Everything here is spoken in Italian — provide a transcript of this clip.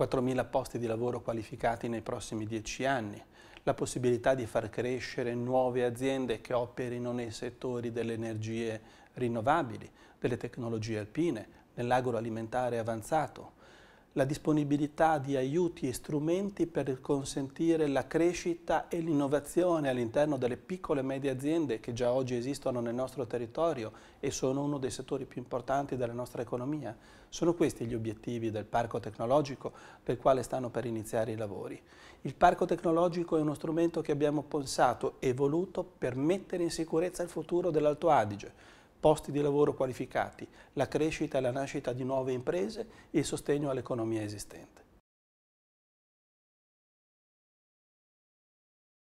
4.000 posti di lavoro qualificati nei prossimi 10 anni, la possibilità di far crescere nuove aziende che operino nei settori delle energie rinnovabili, delle tecnologie alpine, nell'agroalimentare avanzato, la disponibilità di aiuti e strumenti per consentire la crescita e l'innovazione all'interno delle piccole e medie aziende che già oggi esistono nel nostro territorio e sono uno dei settori più importanti della nostra economia. Sono questi gli obiettivi del parco tecnologico per il quale stanno per iniziare i lavori. Il parco tecnologico è uno strumento che abbiamo pensato e voluto per mettere in sicurezza il futuro dell'Alto Adige posti di lavoro qualificati, la crescita e la nascita di nuove imprese e il sostegno all'economia esistente.